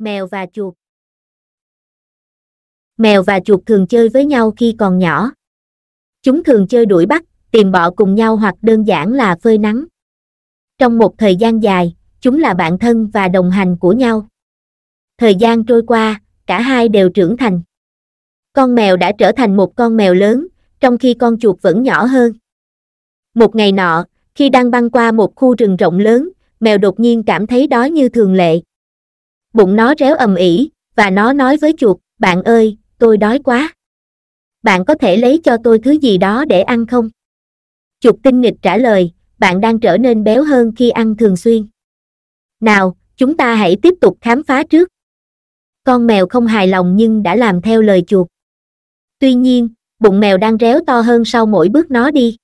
Mèo và chuột Mèo và chuột thường chơi với nhau khi còn nhỏ. Chúng thường chơi đuổi bắt, tìm bọ cùng nhau hoặc đơn giản là phơi nắng. Trong một thời gian dài, chúng là bạn thân và đồng hành của nhau. Thời gian trôi qua, cả hai đều trưởng thành. Con mèo đã trở thành một con mèo lớn, trong khi con chuột vẫn nhỏ hơn. Một ngày nọ, khi đang băng qua một khu rừng rộng lớn, mèo đột nhiên cảm thấy đói như thường lệ bụng nó réo ầm ĩ và nó nói với chuột bạn ơi tôi đói quá bạn có thể lấy cho tôi thứ gì đó để ăn không chuột tinh nghịch trả lời bạn đang trở nên béo hơn khi ăn thường xuyên nào chúng ta hãy tiếp tục khám phá trước con mèo không hài lòng nhưng đã làm theo lời chuột tuy nhiên bụng mèo đang réo to hơn sau mỗi bước nó đi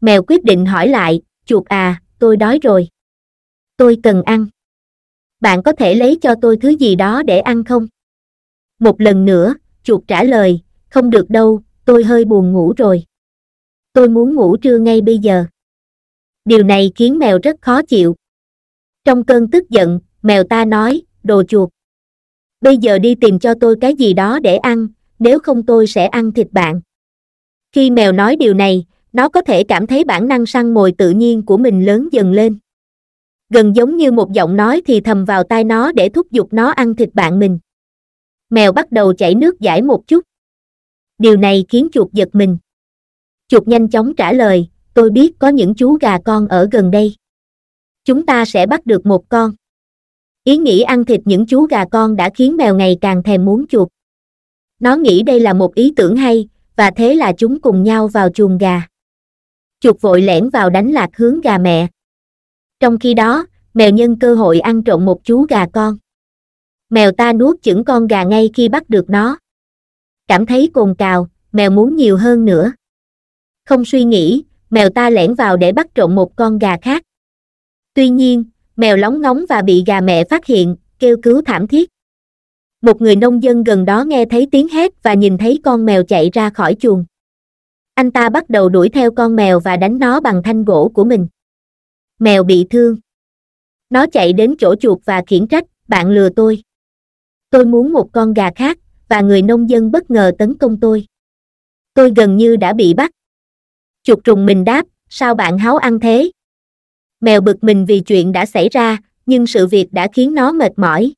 mèo quyết định hỏi lại chuột à tôi đói rồi tôi cần ăn bạn có thể lấy cho tôi thứ gì đó để ăn không một lần nữa chuột trả lời không được đâu tôi hơi buồn ngủ rồi tôi muốn ngủ trưa ngay bây giờ điều này khiến mèo rất khó chịu trong cơn tức giận mèo ta nói đồ chuột bây giờ đi tìm cho tôi cái gì đó để ăn nếu không tôi sẽ ăn thịt bạn khi mèo nói điều này nó có thể cảm thấy bản năng săn mồi tự nhiên của mình lớn dần lên gần giống như một giọng nói thì thầm vào tai nó để thúc giục nó ăn thịt bạn mình mèo bắt đầu chảy nước giải một chút điều này khiến chuột giật mình chuột nhanh chóng trả lời tôi biết có những chú gà con ở gần đây chúng ta sẽ bắt được một con ý nghĩ ăn thịt những chú gà con đã khiến mèo ngày càng thèm muốn chuột nó nghĩ đây là một ý tưởng hay và thế là chúng cùng nhau vào chuồng gà chuột vội lẻn vào đánh lạc hướng gà mẹ trong khi đó mèo nhân cơ hội ăn trộm một chú gà con mèo ta nuốt chửng con gà ngay khi bắt được nó cảm thấy cồn cào mèo muốn nhiều hơn nữa không suy nghĩ mèo ta lẻn vào để bắt trộm một con gà khác tuy nhiên mèo lóng ngóng và bị gà mẹ phát hiện kêu cứu thảm thiết một người nông dân gần đó nghe thấy tiếng hét và nhìn thấy con mèo chạy ra khỏi chuồng anh ta bắt đầu đuổi theo con mèo và đánh nó bằng thanh gỗ của mình mèo bị thương. Nó chạy đến chỗ chuột và khiển trách, bạn lừa tôi. Tôi muốn một con gà khác, và người nông dân bất ngờ tấn công tôi. Tôi gần như đã bị bắt. Chuột trùng mình đáp, sao bạn háo ăn thế? Mèo bực mình vì chuyện đã xảy ra, nhưng sự việc đã khiến nó mệt mỏi.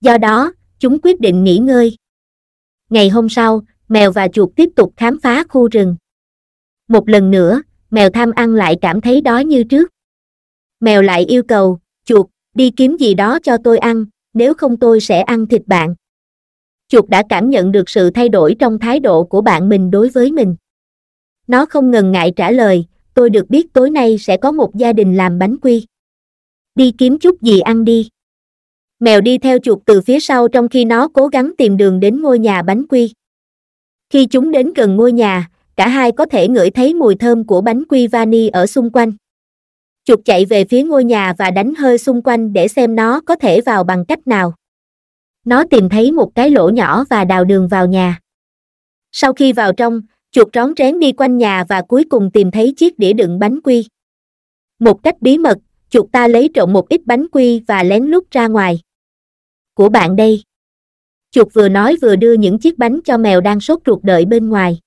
Do đó, chúng quyết định nghỉ ngơi. Ngày hôm sau, mèo và chuột tiếp tục khám phá khu rừng. Một lần nữa, mèo tham ăn lại cảm thấy đói như trước mèo lại yêu cầu, chuột, đi kiếm gì đó cho tôi ăn, nếu không tôi sẽ ăn thịt bạn. Chuột đã cảm nhận được sự thay đổi trong thái độ của bạn mình đối với mình. Nó không ngần ngại trả lời, tôi được biết tối nay sẽ có một gia đình làm bánh quy. Đi kiếm chút gì ăn đi. Mèo đi theo chuột từ phía sau trong khi nó cố gắng tìm đường đến ngôi nhà bánh quy. Khi chúng đến gần ngôi nhà, cả hai có thể ngửi thấy mùi thơm của bánh quy vani ở xung quanh chuột chạy về phía ngôi nhà và đánh hơi xung quanh để xem nó có thể vào bằng cách nào. Nó tìm thấy một cái lỗ nhỏ và đào đường vào nhà. Sau khi vào trong, chuột rón rén đi quanh nhà và cuối cùng tìm thấy chiếc đĩa đựng bánh quy. Một cách bí mật, chuột ta lấy trộm một ít bánh quy và lén lút ra ngoài. Của bạn đây. Chuột vừa nói vừa đưa những chiếc bánh cho mèo đang sốt ruột đợi bên ngoài.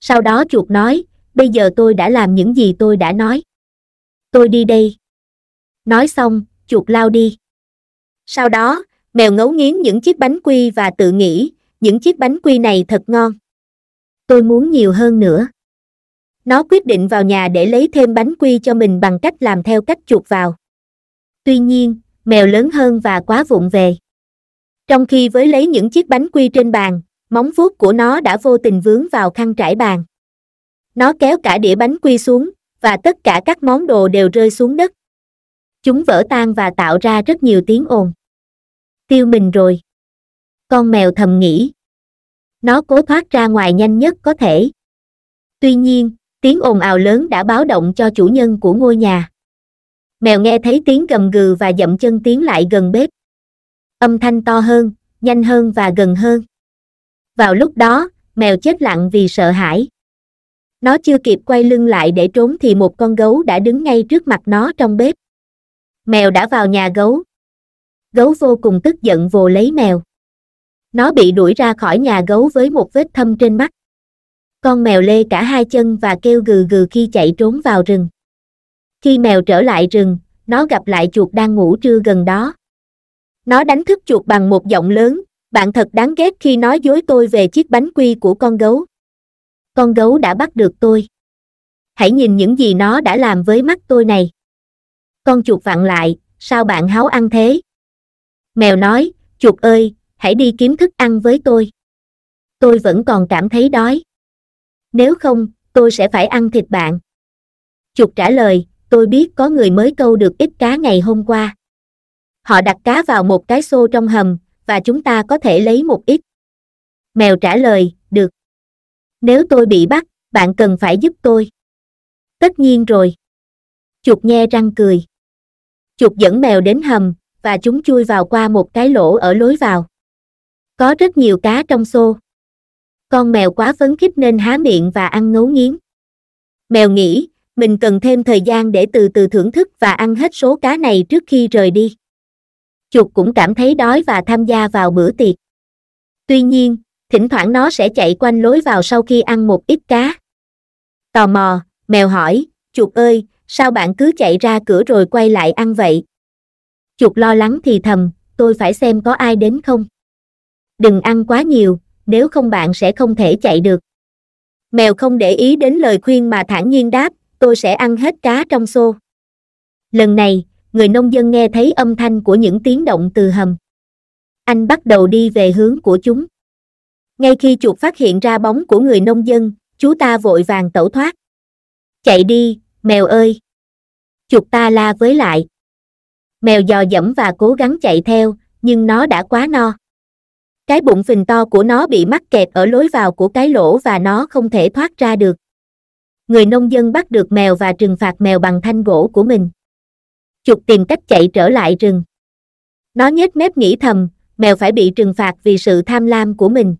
Sau đó chuột nói, bây giờ tôi đã làm những gì tôi đã nói tôi đi đây. Nói xong, chuột lao đi. Sau đó, mèo ngấu nghiến những chiếc bánh quy và tự nghĩ, những chiếc bánh quy này thật ngon. Tôi muốn nhiều hơn nữa. Nó quyết định vào nhà để lấy thêm bánh quy cho mình bằng cách làm theo cách chuột vào. Tuy nhiên, mèo lớn hơn và quá vụng về. Trong khi với lấy những chiếc bánh quy trên bàn, móng vuốt của nó đã vô tình vướng vào khăn trải bàn. Nó kéo cả đĩa bánh quy xuống, và tất cả các món đồ đều rơi xuống đất. Chúng vỡ tan và tạo ra rất nhiều tiếng ồn. Tiêu mình rồi. Con mèo thầm nghĩ. Nó cố thoát ra ngoài nhanh nhất có thể. Tuy nhiên, tiếng ồn ào lớn đã báo động cho chủ nhân của ngôi nhà. Mèo nghe thấy tiếng gầm gừ và dậm chân tiến lại gần bếp. Âm thanh to hơn, nhanh hơn và gần hơn. Vào lúc đó, mèo chết lặng vì sợ hãi. Nó chưa kịp quay lưng lại để trốn thì một con gấu đã đứng ngay trước mặt nó trong bếp. Mèo đã vào nhà gấu. Gấu vô cùng tức giận vồ lấy mèo. Nó bị đuổi ra khỏi nhà gấu với một vết thâm trên mắt. Con mèo lê cả hai chân và kêu gừ gừ khi chạy trốn vào rừng. Khi mèo trở lại rừng, nó gặp lại chuột đang ngủ trưa gần đó. Nó đánh thức chuột bằng một giọng lớn, bạn thật đáng ghét khi nói dối tôi về chiếc bánh quy của con gấu con gấu đã bắt được tôi hãy nhìn những gì nó đã làm với mắt tôi này con chuột vặn lại sao bạn háo ăn thế mèo nói chuột ơi hãy đi kiếm thức ăn với tôi tôi vẫn còn cảm thấy đói nếu không tôi sẽ phải ăn thịt bạn chuột trả lời tôi biết có người mới câu được ít cá ngày hôm qua họ đặt cá vào một cái xô trong hầm và chúng ta có thể lấy một ít mèo trả lời được nếu tôi bị bắt bạn cần phải giúp tôi tất nhiên rồi chuột nhe răng cười chuột dẫn mèo đến hầm và chúng chui vào qua một cái lỗ ở lối vào có rất nhiều cá trong xô con mèo quá phấn khích nên há miệng và ăn ngấu nghiến mèo nghĩ mình cần thêm thời gian để từ từ thưởng thức và ăn hết số cá này trước khi rời đi chuột cũng cảm thấy đói và tham gia vào bữa tiệc tuy nhiên thỉnh thoảng nó sẽ chạy quanh lối vào sau khi ăn một ít cá tò mò mèo hỏi chuột ơi sao bạn cứ chạy ra cửa rồi quay lại ăn vậy chuột lo lắng thì thầm tôi phải xem có ai đến không đừng ăn quá nhiều nếu không bạn sẽ không thể chạy được mèo không để ý đến lời khuyên mà thản nhiên đáp tôi sẽ ăn hết cá trong xô lần này người nông dân nghe thấy âm thanh của những tiếng động từ hầm anh bắt đầu đi về hướng của chúng ngay khi chuột phát hiện ra bóng của người nông dân chú ta vội vàng tẩu thoát chạy đi mèo ơi chuột ta la với lại mèo dò dẫm và cố gắng chạy theo nhưng nó đã quá no cái bụng phình to của nó bị mắc kẹt ở lối vào của cái lỗ và nó không thể thoát ra được người nông dân bắt được mèo và trừng phạt mèo bằng thanh gỗ của mình chuột tìm cách chạy trở lại rừng nó nhếch mép nghĩ thầm mèo phải bị trừng phạt vì sự tham lam của mình